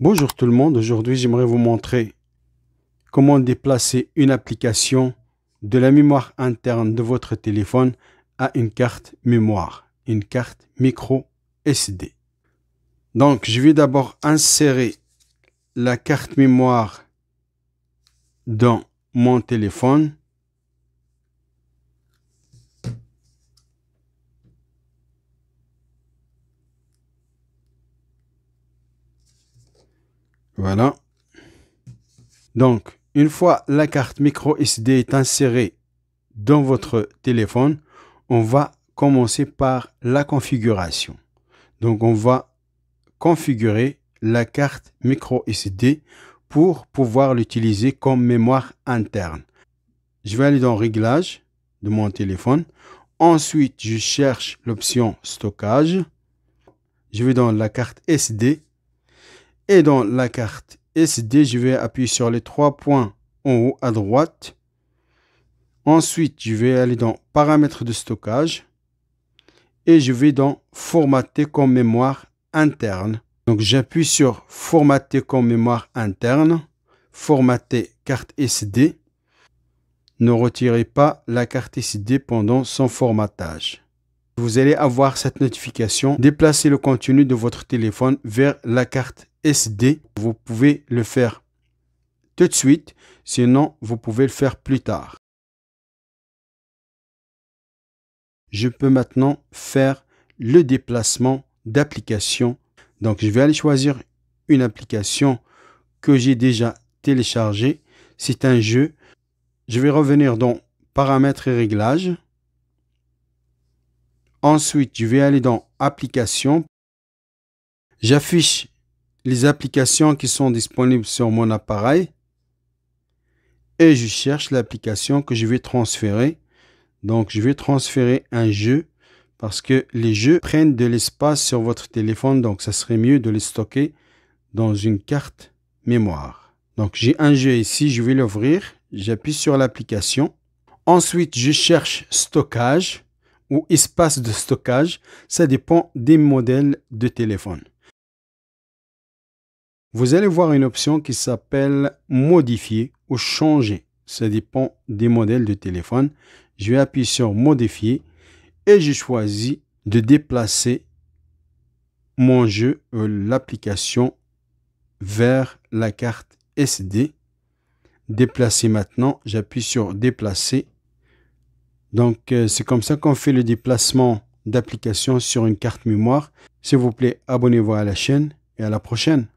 Bonjour tout le monde, aujourd'hui j'aimerais vous montrer comment déplacer une application de la mémoire interne de votre téléphone à une carte mémoire, une carte micro SD. Donc je vais d'abord insérer la carte mémoire dans mon téléphone Voilà. Donc, une fois la carte micro SD est insérée dans votre téléphone, on va commencer par la configuration. Donc, on va configurer la carte micro SD pour pouvoir l'utiliser comme mémoire interne. Je vais aller dans Réglages de mon téléphone. Ensuite, je cherche l'option Stockage. Je vais dans la carte SD et dans la carte SD, je vais appuyer sur les trois points en haut à droite. Ensuite, je vais aller dans paramètres de stockage et je vais dans formater comme mémoire interne. Donc j'appuie sur formater comme mémoire interne, formater carte SD. Ne retirez pas la carte SD pendant son formatage vous allez avoir cette notification. Déplacez le contenu de votre téléphone vers la carte SD. Vous pouvez le faire tout de suite, sinon vous pouvez le faire plus tard. Je peux maintenant faire le déplacement d'application. Donc je vais aller choisir une application que j'ai déjà téléchargée. C'est un jeu. Je vais revenir dans paramètres et réglages. Ensuite, je vais aller dans Applications. J'affiche les applications qui sont disponibles sur mon appareil et je cherche l'application que je vais transférer. Donc, je vais transférer un jeu parce que les jeux prennent de l'espace sur votre téléphone, donc ça serait mieux de les stocker dans une carte mémoire. Donc, j'ai un jeu ici, je vais l'ouvrir, j'appuie sur l'application. Ensuite, je cherche stockage ou espace de stockage, ça dépend des modèles de téléphone. Vous allez voir une option qui s'appelle modifier ou changer. Ça dépend des modèles de téléphone. Je vais appuyer sur modifier et je choisis de déplacer mon jeu, l'application vers la carte SD. Déplacer maintenant, j'appuie sur déplacer donc euh, c'est comme ça qu'on fait le déplacement d'application sur une carte mémoire. S'il vous plaît, abonnez-vous à la chaîne et à la prochaine.